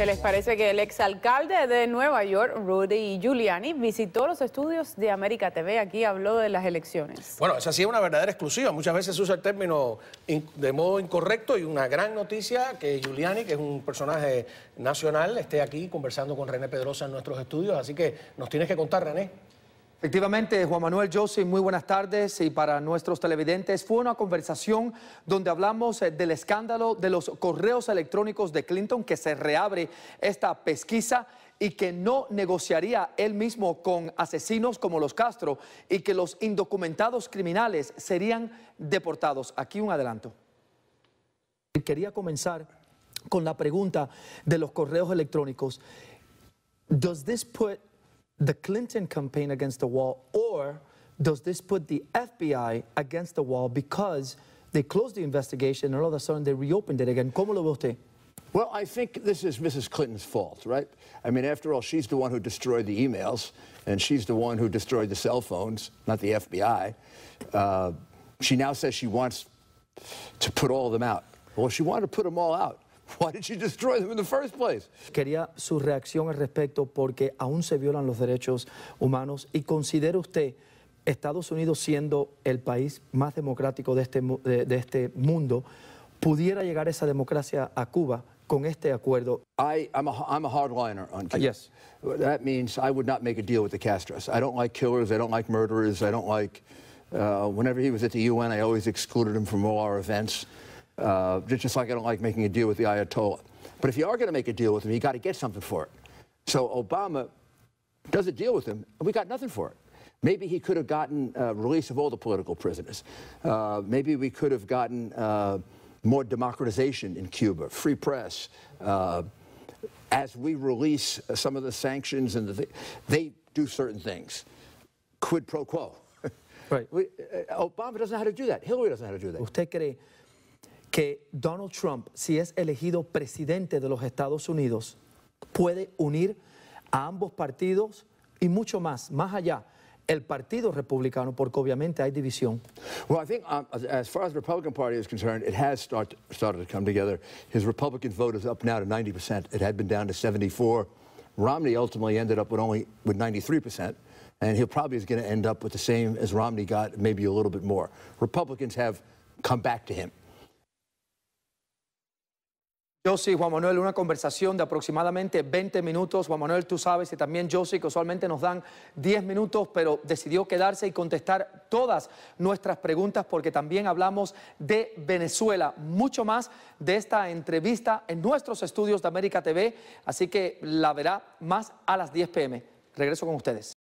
¿Qué les parece que el exalcalde de Nueva York, Rudy Giuliani, visitó los estudios de América TV? Aquí habló de las elecciones. Bueno, esa sí es una verdadera exclusiva. Muchas veces se usa el término de modo incorrecto y una gran noticia que Giuliani, que es un personaje nacional, esté aquí conversando con René Pedrosa en nuestros estudios. Así que nos tienes que contar, René. Efectivamente, Juan Manuel José, muy buenas tardes. Y para nuestros televidentes, fue una conversación donde hablamos eh, del escándalo de los correos electrónicos de Clinton, que se reabre esta pesquisa y que no negociaría él mismo con asesinos como los Castro y que los indocumentados criminales serían deportados. Aquí un adelanto. Quería comenzar con la pregunta de los correos electrónicos. Does this put the Clinton campaign against the wall, or does this put the FBI against the wall because they closed the investigation and all of a sudden they reopened it again? ¿Cómo lo ve Well, I think this is Mrs. Clinton's fault, right? I mean, after all, she's the one who destroyed the emails, and she's the one who destroyed the cell phones, not the FBI. Uh, she now says she wants to put all of them out. Well, she wanted to put them all out. Why did you destroy them in the first place? Quería su reacción al respecto porque aún se violan los derechos humanos y considera usted Estados Unidos siendo el país más democrático de este, de, de este mundo, pudiera llegar esa democracia a Cuba con este acuerdo. I, I'm, a, I'm a hardliner on Cuba. Yes. That means I would not make a deal with the Castros. I don't like killers. I don't like murderers. I don't like... Uh, whenever he was at the UN, I always excluded him from all our events. Uh, just like I don't like making a deal with the Ayatollah. But if you are going to make a deal with him, you got to get something for it. So Obama does a deal with him, and we got nothing for it. Maybe he could have gotten uh, release of all the political prisoners. Uh, maybe we could have gotten uh, more democratization in Cuba, free press. Uh, as we release uh, some of the sanctions and the th they do certain things, quid pro quo. right. We, Obama doesn't know how to do that. Hillary doesn't know how to do that. We'll take it a que Donald Trump, si es elegido presidente de los Estados Unidos, puede unir a ambos partidos y mucho más, más allá. El partido republicano, porque obviamente hay división. Well, I think um, as, far as the Republican Party is concerned, it has started started to come together. His Republican vote is up now to 90%. It had been down to 74. Romney ultimately ended up with only with 93%, and he'll probably is going to end up with the same as Romney got, maybe a little bit more. Republicans have come back to him y Juan Manuel, una conversación de aproximadamente 20 minutos. Juan Manuel, tú sabes, y también sí que usualmente nos dan 10 minutos, pero decidió quedarse y contestar todas nuestras preguntas porque también hablamos de Venezuela. Mucho más de esta entrevista en nuestros estudios de América TV, así que la verá más a las 10 pm. Regreso con ustedes.